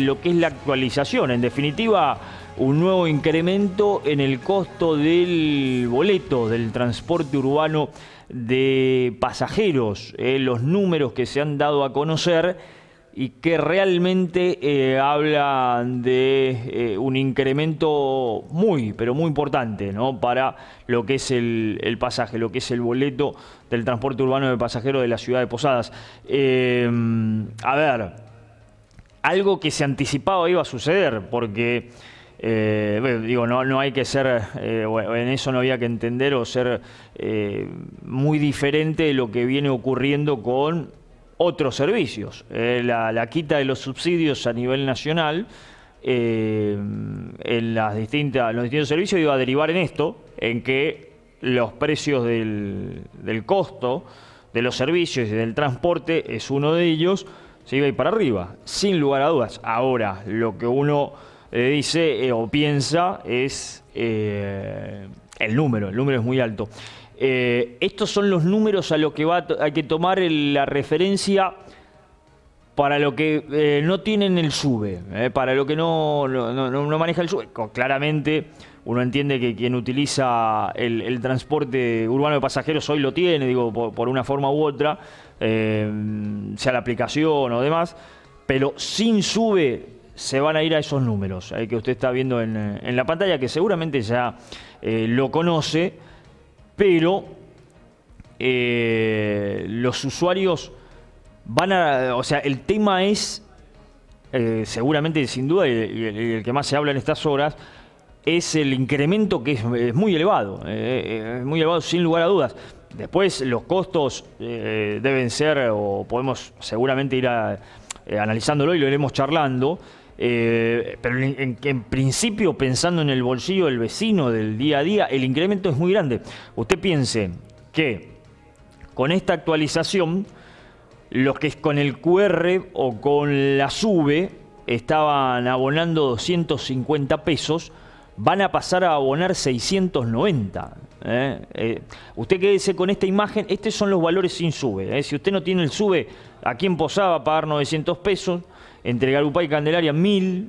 lo que es la actualización, en definitiva, un nuevo incremento en el costo del boleto del transporte urbano de pasajeros, eh, los números que se han dado a conocer y que realmente eh, hablan de eh, un incremento muy, pero muy importante ¿no? para lo que es el, pasaje, lo que es el boleto del transporte urbano de pasajeros de la ciudad de Posadas. a ver, algo que se anticipaba iba a suceder, porque eh, digo, no, no hay que ser, eh, en eso no había que entender o ser eh, muy diferente de lo que viene ocurriendo con otros servicios. La, la, quita de los subsidios a nivel nacional en las distintas, los distintos servicios iba a derivar en esto, en que los precios del, del costo de los servicios y del transporte es uno de ellos, se iba a ir para arriba, sin lugar a dudas. Ahora, lo que uno eh, dice eh, o piensa es eh, el número, el número es muy alto. estos son los números a los que va hay que tomar la referencia para lo que no tienen el sube, para lo que no, no, maneja el sube. Claramente uno entiende que quien utiliza el, transporte urbano de pasajeros hoy lo tiene, digo, por una forma u otra, Em, sea la aplicación o demás, pero sin sube se van a ir a esos números eh, que usted está viendo en, la pantalla, que seguramente ya eh, lo conoce, pero eh, los usuarios van a, o sea, el tema es, seguramente sin duda, y el, que más se habla en estas horas, es el incremento que es, muy elevado, es muy elevado sin lugar a dudas. Después los costos eh, deben ser, o podemos seguramente ir eh, analizándolo y lo iremos charlando, eh, pero en, principio pensando en el bolsillo del vecino del día a día, el incremento es muy grande. Usted piense que con esta actualización, los que con el QR o con la SUBE estaban abonando 250 pesos, van a pasar a abonar 690. ¿Eh? eh, usted quédese con esta imagen, estos son los valores sin sube. ¿eh? Si usted no tiene el sube, aquí en Posada va a pagar 900 pesos, entre Garupá y Candelaria 1000,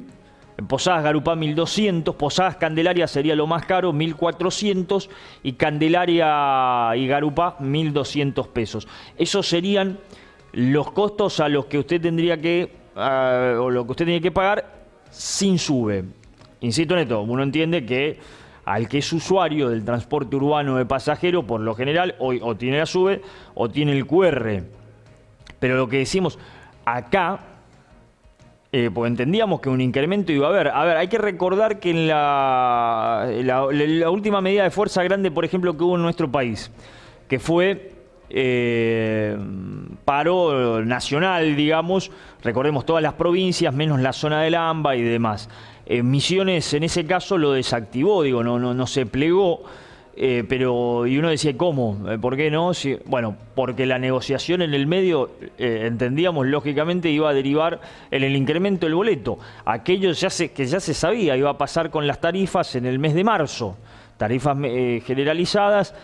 Posadas Garupá 1200, Posadas Candelaria sería lo más caro, 1400, y Candelaria y Garupá 1200 pesos. Esos serían los costos a los que usted tendría que, o lo que usted tiene que pagar sin sube. Insisto en esto, uno entiende que al que es usuario del transporte urbano de pasajeros, por lo general, hoy o tiene la SUBE o tiene el QR. Pero lo que decimos acá, pues entendíamos que un incremento iba a haber. A ver, hay que recordar que en la, la, última medida de fuerza grande, por ejemplo, que hubo en nuestro país, que fue eh, paro nacional, digamos, recordemos todas las provincias, menos la zona del AMBA y demás. Eh, Misiones en ese caso lo desactivó, digo, no, no, no se plegó. Eh, pero, y uno decía, ¿cómo? Eh, ¿Por qué no? Si, bueno, porque la negociación en el medio, entendíamos lógicamente, iba a derivar en el incremento del boleto. Aquello ya se, que ya se sabía iba a pasar con las tarifas en el mes de marzo, tarifas generalizadas,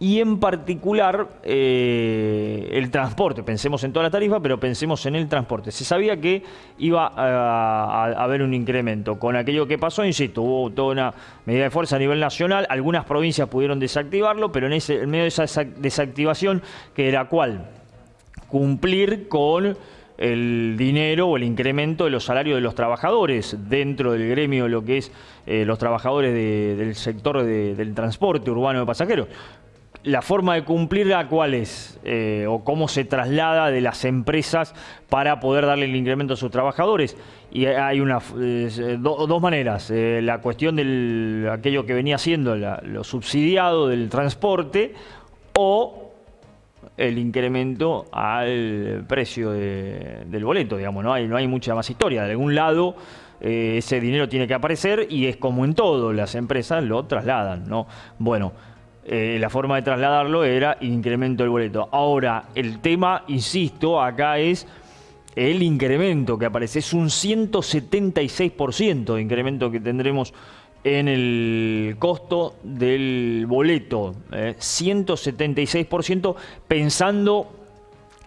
y en particular eh, el transporte. Pensemos en toda la tarifa, pero pensemos en el transporte. Se sabía que iba a, haber un incremento. Con aquello que pasó, insisto, hubo toda una medida de fuerza a nivel nacional. Algunas provincias pudieron desactivarlo, pero en, ese, medio de esa desactivación, que era cuál? Cumplir con el dinero o el incremento de los salarios de los trabajadores dentro del gremio, lo que es eh, los trabajadores del sector del transporte urbano de pasajeros la forma de cumplirla, ¿cuál es? Eh, ¿O cómo se traslada de las empresas para poder darle el incremento a sus trabajadores? Y hay una, eh, dos maneras. Eh, la cuestión de aquello que venía siendo lo subsidiado del transporte o el incremento al precio del boleto, digamos, ¿no? Hay, no hay mucha más historia. De algún lado ese dinero tiene que aparecer y es como en todo, las empresas lo trasladan, ¿no? Bueno. Eh, la forma de trasladarlo era incremento del boleto. Ahora, el tema, insisto, acá es el incremento que aparece. Es un 176% de incremento que tendremos en el costo del boleto. 176% eh, pensando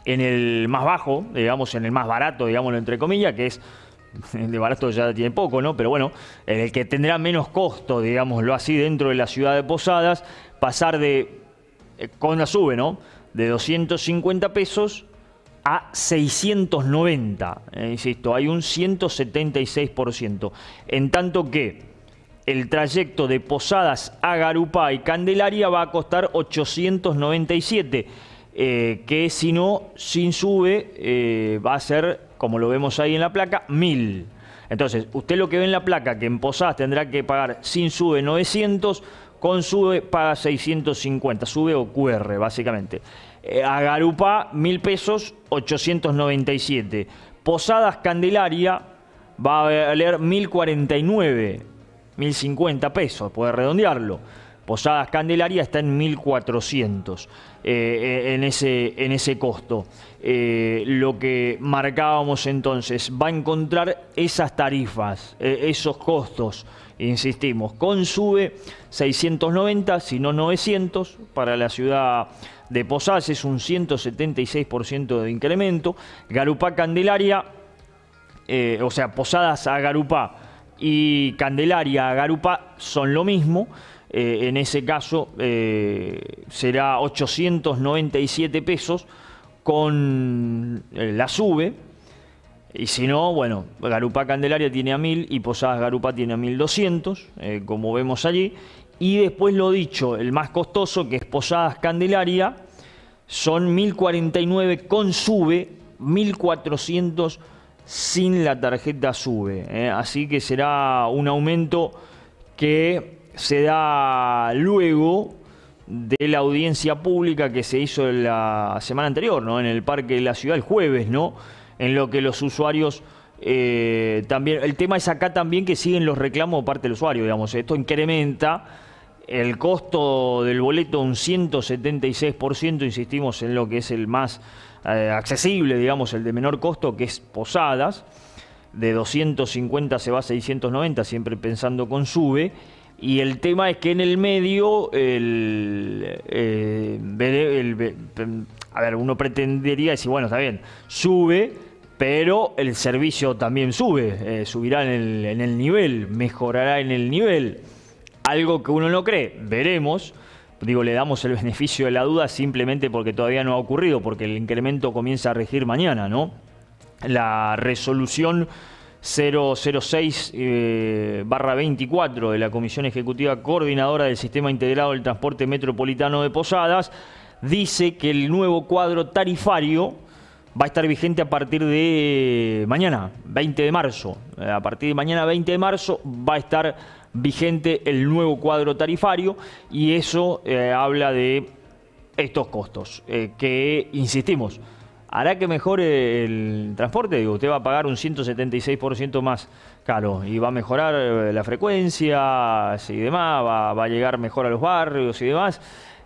en el más bajo, digamos, en el más barato, digámoslo entre comillas, que es de barato ya tiene poco, ¿no? Pero bueno, en el que tendrá menos costo, digámoslo así, dentro de la ciudad de Posadas, pasar de, eh, con la sube, ¿no? De 250 pesos a 690, eh, insisto, hay un 176%. En tanto que el trayecto de Posadas a Garupá y Candelaria va a costar 897, eh, que si no, sin sube, va a ser, como lo vemos ahí en la placa, 1000. Entonces, usted lo que ve en la placa, que en Posadas tendrá que pagar sin sube 900, con SUBE paga 650, SUBE o QR básicamente. Eh, a Garupa 1000 pesos, 897. Posadas Candelaria va a valer 1049, 1050 pesos, puede redondearlo. Posadas Candelaria está en 1400 eh, eh, en, ese, en ese costo. lo que marcábamos entonces va a encontrar esas tarifas, esos costos insistimos, con sube 690, si no 900, para la ciudad de Posadas es un 176% de incremento, Garupá Candelaria, eh, o sea, Posadas a Garupá y Candelaria a Garupá son lo mismo, eh, en ese caso eh, será 897 pesos con la sube, y si no, bueno, Garupa Candelaria tiene a 1000 y Posadas Garupa tiene a 1200, eh, como vemos allí. Y después lo dicho, el más costoso, que es Posadas Candelaria, son 1049 con sube, 1400 sin la tarjeta sube. Eh. Así que será un aumento que se da luego de la audiencia pública que se hizo la semana anterior, ¿no? En el Parque de la Ciudad, el jueves, ¿no? en lo que los usuarios eh, también. El tema es acá también que siguen los reclamos de parte del usuario, digamos. Esto incrementa el costo del boleto un 176%, insistimos en lo que es el más eh, accesible, digamos, el de menor costo, que es Posadas. De 250 se va a 690, siempre pensando con sube. Y el tema es que en el medio, el eh, a ver, uno pretendería decir, bueno, está bien, sube, pero el servicio también sube, eh, subirá en el, nivel, mejorará en el nivel. Algo que uno no cree, veremos digo, le damos el beneficio de la duda simplemente porque todavía no ha ocurrido, porque el incremento comienza a regir mañana, ¿no? La resolución 006 24 eh, de la Comisión Ejecutiva Coordinadora del Sistema Integrado del Transporte Metropolitano de Posadas dice que el nuevo cuadro tarifario va a estar vigente a partir de mañana, 20 de marzo. Eh, a partir de mañana, 20 de marzo, va a estar vigente el nuevo cuadro tarifario y eso eh, habla de estos costos, eh, que, insistimos, hará que mejore el transporte. Digo, usted va a pagar un 176% más caro y va a mejorar la frecuencia y demás, va a llegar mejor a los barrios y demás.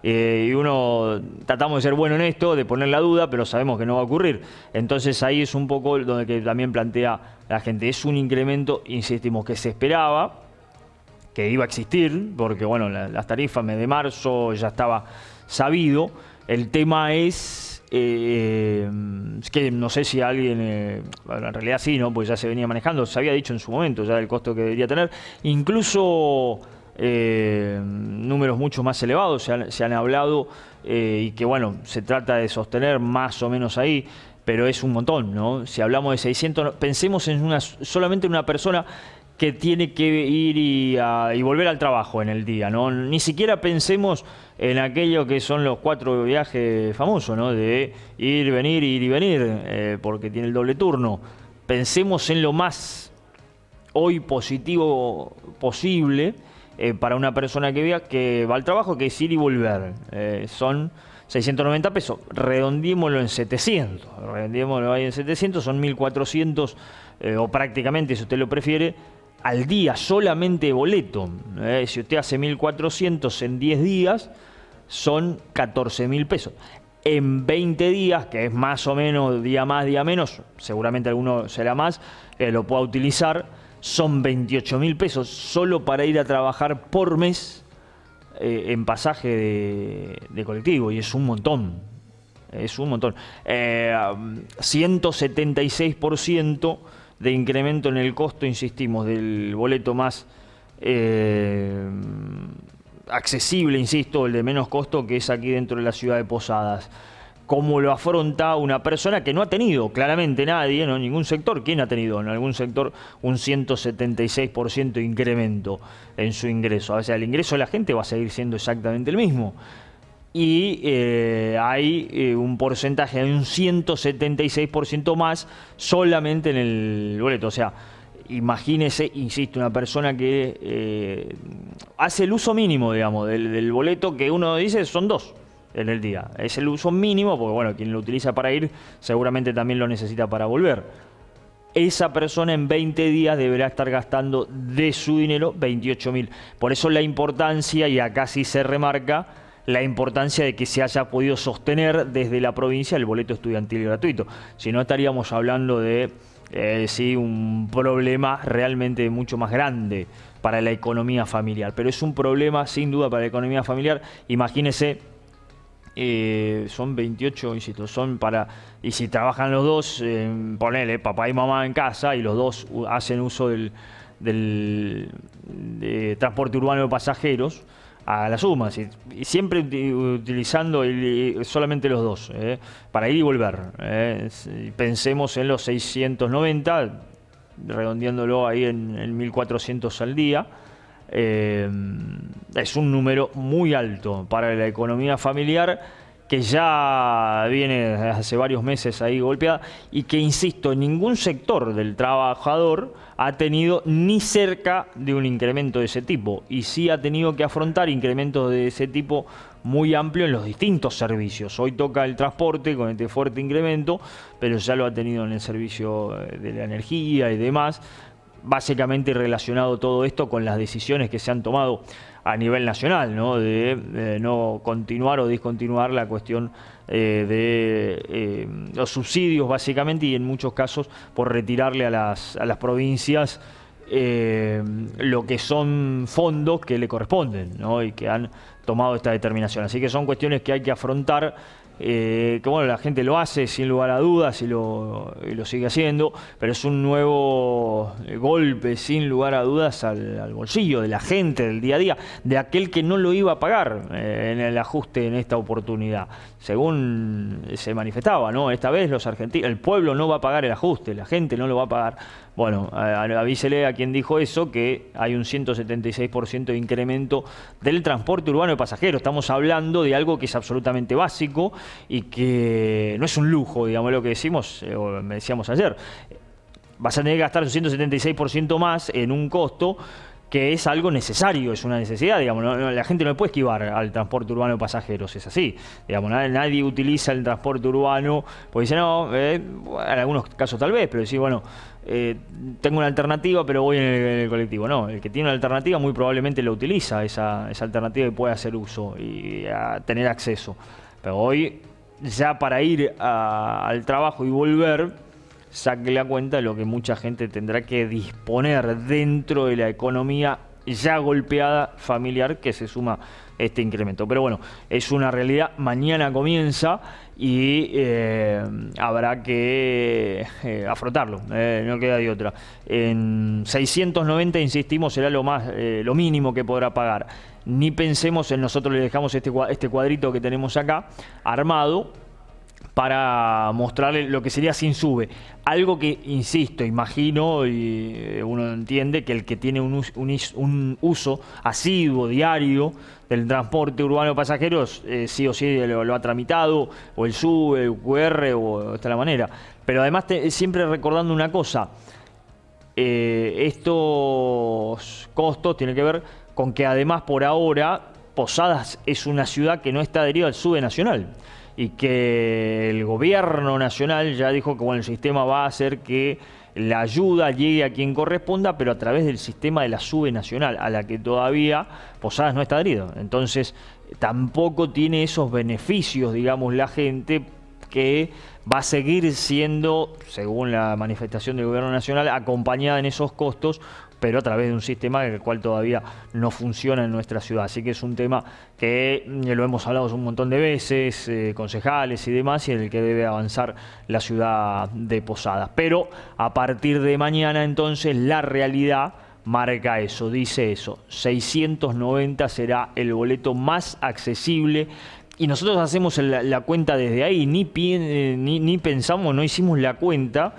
Eh, y uno tratamos de ser bueno en esto, de poner la duda, pero sabemos que no va a ocurrir. Entonces ahí es un poco donde también plantea la gente, es un incremento, insistimos, que se esperaba, que iba a existir, porque bueno, las tarifas de marzo ya estaba sabido. El tema es eh, que no sé si alguien, eh, en realidad sí, ¿no? Pues ya se venía manejando, se había dicho en su momento ya el costo que debería tener. Incluso eh, números mucho más elevados, se han, hablado eh, y que bueno, se trata de sostener más o menos ahí, pero es un montón, ¿no? Si hablamos de 600, pensemos en una, solamente en una persona que tiene que ir y, volver al trabajo en el día, ¿no? Ni siquiera pensemos en aquello que son los cuatro viajes famosos, ¿no? De ir, venir, ir y venir, eh, porque tiene el doble turno. Pensemos en lo más hoy positivo posible eh, para una persona que vea que va al trabajo, que es ir y volver. Eh, son 690 pesos, redondímoslo en 700, redondémoslo ahí en 700, son 1400 eh, o prácticamente, si usted lo prefiere, al día solamente boleto. si usted hace 1400 en 10 días, son 14 mil pesos. En 20 días, que es más o menos día más, día menos, seguramente alguno será más, lo pueda utilizar son 28 mil pesos solo para ir a trabajar por mes eh, en pasaje de, colectivo y es un montón. Es un montón. Eh, 176% de incremento en el costo, insistimos, del boleto más eh, accesible, insisto, el de menos costo que es aquí dentro de la ciudad de Posadas cómo lo afronta una persona que no ha tenido, claramente nadie, no ningún sector, ¿quién ha tenido en algún sector un 176% incremento en su ingreso? O sea, el ingreso de la gente va a seguir siendo exactamente el mismo. Y eh, hay eh, un porcentaje de un 176% más solamente en el boleto. O sea, imagínese, insisto, una persona que eh, hace el uso mínimo, digamos, del boleto que uno dice son dos en el día. Es el uso mínimo, porque bueno, quien lo utiliza para ir seguramente también lo necesita para volver. Esa persona en 20 días deberá estar gastando de su dinero 28.000. mil. Por eso la importancia, y acá sí se remarca, la importancia de que se haya podido sostener desde la provincia el boleto estudiantil gratuito. Si no, estaríamos hablando de eh, sí, un problema realmente mucho más grande para la economía familiar. Pero es un problema sin duda para la economía familiar. Imagínese eh, son 28, insisto, son para, y si trabajan los dos, eh, ponele papá y mamá en casa y los dos hacen uso del, transporte urbano de pasajeros, a la suma, y siempre utilizando eh, solamente los dos, para ir y volver. pensemos en los 690, redondeándolo ahí en 1400 al día. Eh, es un número muy alto para la economía familiar que ya viene hace varios meses ahí golpeada y que, insisto, ningún sector del trabajador ha tenido ni cerca de un incremento de ese tipo y sí ha tenido que afrontar incrementos de ese tipo muy amplio en los distintos servicios. Hoy toca el transporte con este fuerte incremento, pero ya lo ha tenido en el servicio eh, de la energía y demás, básicamente relacionado todo esto con las decisiones que se han tomado a nivel nacional, ¿no? de, eh, no continuar o discontinuar la cuestión eh, de eh, los subsidios básicamente y en muchos casos por retirarle a las, provincias lo que son fondos que le corresponden y que han tomado esta determinación. Así que son cuestiones que hay que afrontar eh, que bueno, la gente lo hace sin lugar a dudas y lo, sigue haciendo, pero es un nuevo eh, golpe sin lugar a dudas al, bolsillo de la gente del día a día, de aquel que no lo iba a pagar eh, en el ajuste en esta oportunidad. Según se manifestaba, ¿no? Esta vez los argentinos, el pueblo no va a pagar el ajuste, la gente no lo va a pagar. Bueno, avísele a quien dijo eso que hay un 176% de incremento del transporte urbano de pasajeros. Estamos hablando de algo que es absolutamente básico y que no es un lujo, digamos lo que decimos, me eh, decíamos ayer. Vas a tener que gastar un 176% más en un costo que es algo necesario, es una necesidad, digamos, la gente no puede esquivar al transporte urbano de pasajeros, es así, digamos, nadie, utiliza el transporte urbano, pues dice, no, eh, en algunos casos tal vez, pero decir, bueno, eh, tengo una alternativa, pero voy en el, colectivo. No, el que tiene una alternativa muy probablemente la utiliza, esa, alternativa, y puede hacer uso y tener acceso. Pero hoy, ya para ir al trabajo y volver, saque la cuenta de lo que mucha gente tendrá que disponer dentro de la economía ya golpeada familiar que se suma este incremento. Pero bueno, es una realidad, mañana comienza y eh, habrá que eh, afrontarlo, eh, no queda de otra. En 690, insistimos, será lo, más, lo mínimo que podrá pagar. Ni pensemos en nosotros le dejamos este, este cuadrito que tenemos acá armado para mostrarle lo que sería sin sube. Algo que, insisto, imagino y eh, uno entiende que el que tiene un, uso asiduo, diario del transporte urbano de pasajeros, eh, sí o sí lo, ha tramitado, o el sube, el QR, o de la manera. Pero además siempre recordando una cosa, eh, estos costos tienen que ver con que además por ahora Posadas es una ciudad que no está adherida al sube nacional y que el gobierno nacional ya dijo que el sistema va a hacer que la ayuda llegue a quien corresponda, pero a través del sistema de la SUBE nacional, a la que todavía Posadas no está adherido. Entonces, tampoco tiene esos beneficios, digamos, la gente que va a seguir siendo, según la manifestación del Gobierno Nacional, acompañada en esos costos pero a través de un sistema el cual todavía no funciona en nuestra ciudad. Así que es un tema que mm, lo hemos hablado un montón de veces, eh, concejales y demás, y en el que debe avanzar la ciudad de Posadas. Pero a partir de mañana entonces la realidad marca eso, dice eso. 690 será el boleto más accesible y nosotros hacemos la, cuenta desde ahí, eh, ni, ni pensamos, no hicimos la cuenta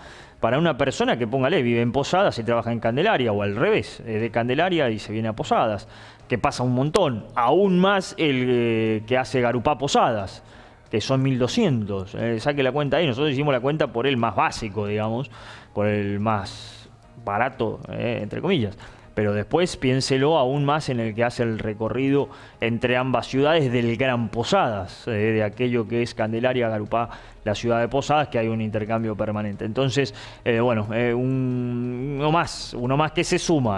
para una persona que, póngale, vive en Posadas y trabaja en Candelaria, o al revés, eh, de Candelaria y se viene a Posadas, que pasa un montón, aún más el eh, que hace Garupá Posadas, que son 1200, eh, saque la cuenta ahí, nosotros hicimos la cuenta por el más básico, digamos, por el más barato, entre comillas pero después piénselo aún más en el que hace el recorrido entre ambas ciudades del Gran Posadas, eh, de aquello que es Candelaria, Garupá, la ciudad de Posadas, que hay un intercambio permanente. Entonces, eh, bueno, eh, un, uno más, uno más que se suma.